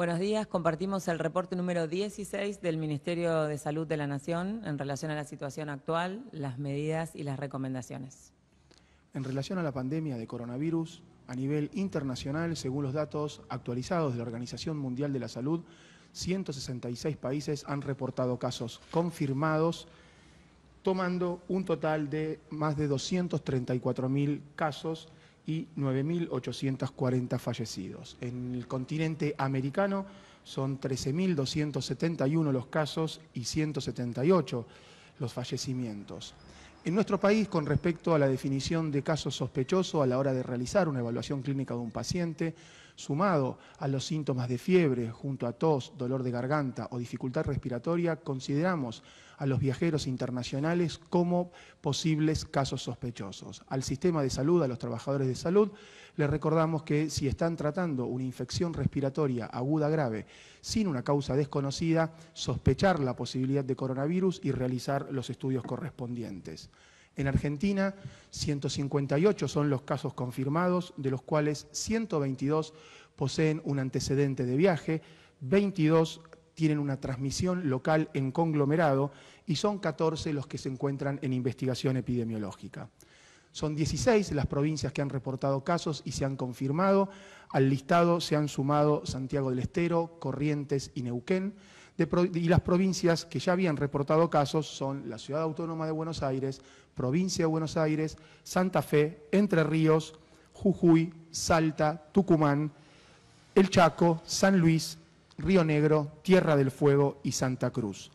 Buenos días, compartimos el reporte número 16 del Ministerio de Salud de la Nación en relación a la situación actual, las medidas y las recomendaciones. En relación a la pandemia de coronavirus, a nivel internacional, según los datos actualizados de la Organización Mundial de la Salud, 166 países han reportado casos confirmados, tomando un total de más de 234.000 casos y 9.840 fallecidos. En el continente americano son 13.271 los casos y 178 los fallecimientos. En nuestro país, con respecto a la definición de caso sospechoso a la hora de realizar una evaluación clínica de un paciente, Sumado a los síntomas de fiebre, junto a tos, dolor de garganta o dificultad respiratoria, consideramos a los viajeros internacionales como posibles casos sospechosos. Al sistema de salud, a los trabajadores de salud, les recordamos que si están tratando una infección respiratoria aguda grave sin una causa desconocida, sospechar la posibilidad de coronavirus y realizar los estudios correspondientes. En Argentina, 158 son los casos confirmados, de los cuales 122 poseen un antecedente de viaje, 22 tienen una transmisión local en conglomerado y son 14 los que se encuentran en investigación epidemiológica. Son 16 las provincias que han reportado casos y se han confirmado. Al listado se han sumado Santiago del Estero, Corrientes y Neuquén. y las provincias que ya habían reportado casos son la Ciudad Autónoma de Buenos Aires, Provincia de Buenos Aires, Santa Fe, Entre Ríos, Jujuy, Salta, Tucumán, el Chaco, San Luis, Río Negro, Tierra del Fuego y Santa Cruz.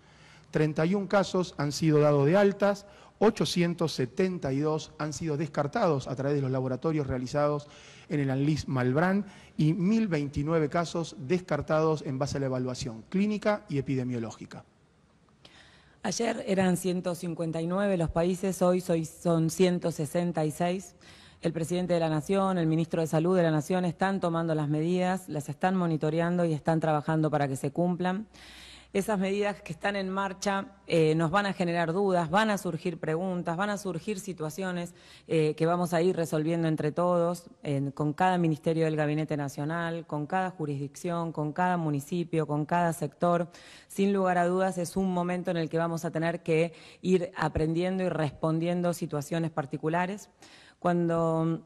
31 casos han sido dados de altas, 872 han sido descartados a través de los laboratorios realizados en el ANLIS Malbrán y 1.029 casos descartados en base a la evaluación clínica y epidemiológica. Ayer eran 159 los países, hoy son 166. El presidente de la Nación, el ministro de Salud de la Nación están tomando las medidas, las están monitoreando y están trabajando para que se cumplan. Esas medidas que están en marcha eh, nos van a generar dudas, van a surgir preguntas, van a surgir situaciones eh, que vamos a ir resolviendo entre todos, con cada Ministerio del Gabinete Nacional, con cada jurisdicción, con cada municipio, con cada sector. Sin lugar a dudas es un momento en el que vamos a tener que ir aprendiendo y respondiendo situaciones particulares. Cuando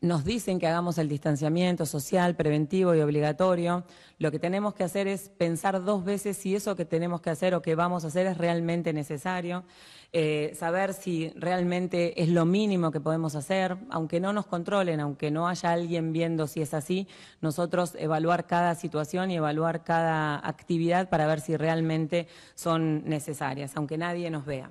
nos dicen que hagamos el distanciamiento social, preventivo y obligatorio, lo que tenemos que hacer es pensar dos veces si eso que tenemos que hacer o que vamos a hacer es realmente necesario, eh, saber si realmente es lo mínimo que podemos hacer, aunque no nos controlen, aunque no haya alguien viendo si es así, nosotros evaluar cada situación y evaluar cada actividad para ver si realmente son necesarias, aunque nadie nos vea.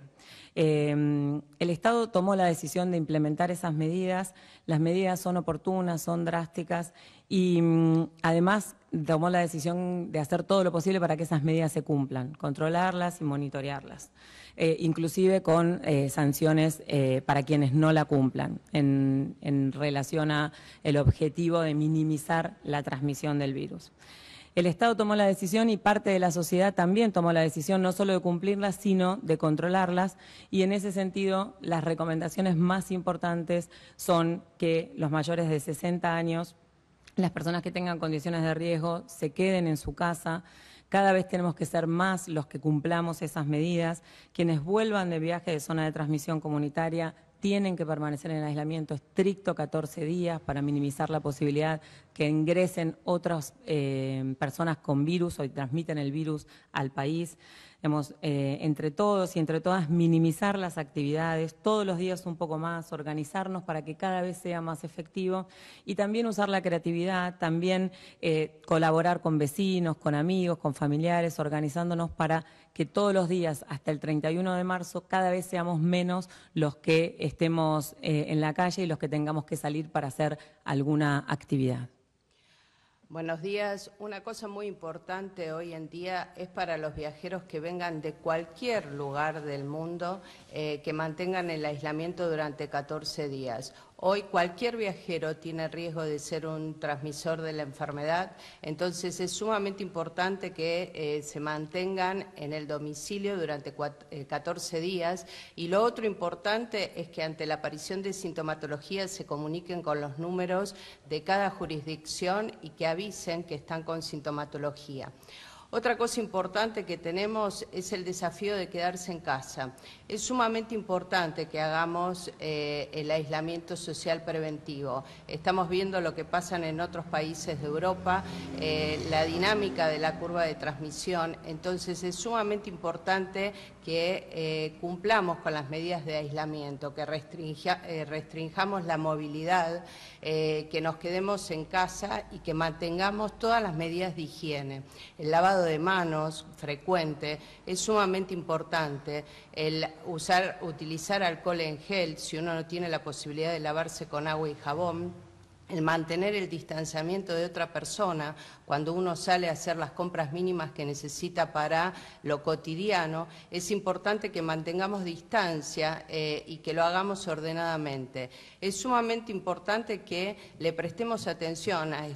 Em, el Estado tomó la decisión de implementar esas medidas, las medidas son oportunas, son drásticas y mm, además tomó la decisión de hacer todo lo posible para que esas medidas se cumplan, controlarlas y monitorearlas, eh, inclusive con eh, sanciones eh, para quienes no la cumplan, en, en relación al el objetivo de minimizar la transmisión del virus. El Estado tomó la decisión y parte de la sociedad también tomó la decisión no solo de cumplirlas, sino de controlarlas. Y en ese sentido, las recomendaciones más importantes son que los mayores de 60 años, las personas que tengan condiciones de riesgo, se queden en su casa. Cada vez tenemos que ser más los que cumplamos esas medidas. Quienes vuelvan de viaje de zona de transmisión comunitaria tienen que permanecer en aislamiento estricto 14 días para minimizar la posibilidad que ingresen otras eh, personas con virus o transmiten el virus al país. Hemos, eh, entre todos y entre todas, minimizar las actividades, todos los días un poco más, organizarnos para que cada vez sea más efectivo y también usar la creatividad, también eh, colaborar con vecinos, con amigos, con familiares, organizándonos para que todos los días, hasta el 31 de marzo, cada vez seamos menos los que estemos eh, en la calle y los que tengamos que salir para hacer alguna actividad. Buenos días. Una cosa muy importante hoy en día es para los viajeros que vengan de cualquier lugar del mundo eh, que mantengan el aislamiento durante 14 días. Hoy cualquier viajero tiene riesgo de ser un transmisor de la enfermedad, entonces es sumamente importante que eh, se mantengan en el domicilio durante 14 eh, días y lo otro importante es que ante la aparición de sintomatología se comuniquen con los números de cada jurisdicción y que avisen que están con sintomatología. Otra cosa importante que tenemos es el desafío de quedarse en casa. Es sumamente importante que hagamos eh, el aislamiento social preventivo. Estamos viendo lo que pasa en otros países de Europa, eh, la dinámica de la curva de transmisión. Entonces es sumamente importante que eh, cumplamos con las medidas de aislamiento, que restringamos la movilidad, que nos quedemos en casa y que mantengamos todas las medidas de higiene. El lavado de manos frecuente, es sumamente importante el usar, utilizar alcohol en gel si uno no tiene la posibilidad de lavarse con agua y jabón el mantener el distanciamiento de otra persona cuando uno sale a hacer las compras mínimas que necesita para lo cotidiano, es importante que mantengamos distancia eh, y que lo hagamos ordenadamente. Es sumamente importante que le prestemos atención a,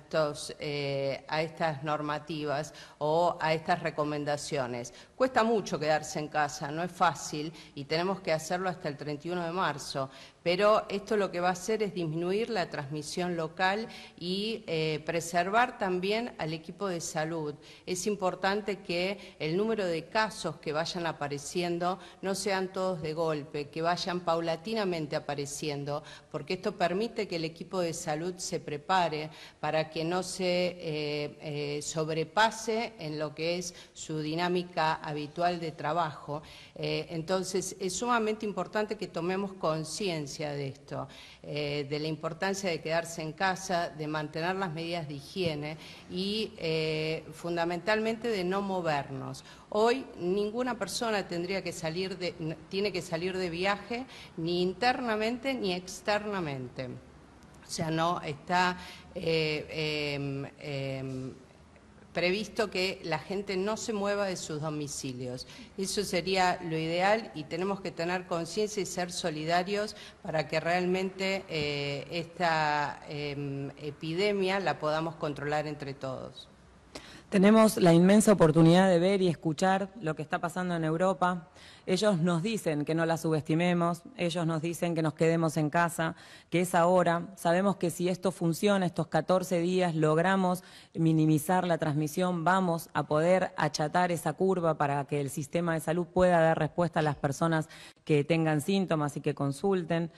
eh, a estas normativas o a estas recomendaciones. Cuesta mucho quedarse en casa, no es fácil y tenemos que hacerlo hasta el 31 de marzo, pero esto lo que va a hacer es disminuir la transmisión local y eh, preservar también al equipo de salud. Es importante que el número de casos que vayan apareciendo no sean todos de golpe, que vayan paulatinamente apareciendo, porque esto permite que el equipo de salud se prepare para que no se eh, eh, sobrepase en lo que es su dinámica habitual de trabajo. entonces, es sumamente importante que tomemos conciencia de esto, eh, de la importancia de quedarse en casa, de mantener las medidas de higiene y eh, fundamentalmente de no movernos. Hoy ninguna persona tendría que salir de, tiene que salir de viaje ni internamente ni externamente. O sea, no está eh, em, em, previsto que la gente no se mueva de sus domicilios. Eso sería lo ideal y tenemos que tener conciencia y ser solidarios para que realmente eh, esta em, epidemia la podamos controlar entre todos. Tenemos la inmensa oportunidad de ver y escuchar lo que está pasando en Europa. Ellos nos dicen que no la subestimemos, ellos nos dicen que nos quedemos en casa, que es ahora. Sabemos que si esto funciona, estos 14 días logramos minimizar la transmisión, vamos a poder achatar esa curva para que el sistema de salud pueda dar respuesta a las personas que tengan síntomas y que consulten.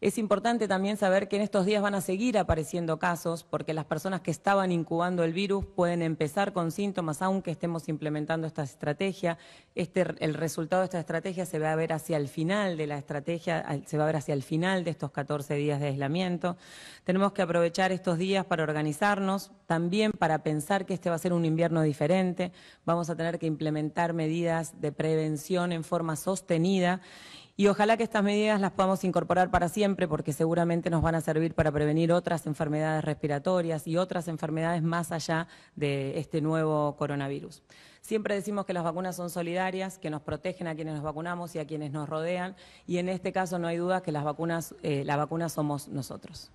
Es importante también saber que en estos días van a seguir apareciendo casos porque las personas que estaban incubando el virus pueden empezar con síntomas aunque estemos implementando esta estrategia. Este, el resultado de esta estrategia se va a ver hacia el final de la estrategia, se va a ver hacia el final de estos 14 días de aislamiento. Tenemos que aprovechar estos días para organizarnos, también para pensar que este va a ser un invierno diferente. Vamos a tener que implementar medidas de prevención en forma sostenida y ojalá que estas medidas las podamos incorporar para siempre porque seguramente nos van a servir para prevenir otras enfermedades respiratorias y otras enfermedades más allá de este nuevo coronavirus. Siempre decimos que las vacunas son solidarias, que nos protegen a quienes nos vacunamos y a quienes nos rodean y en este caso no hay duda que las vacunas, eh, la vacuna somos nosotros.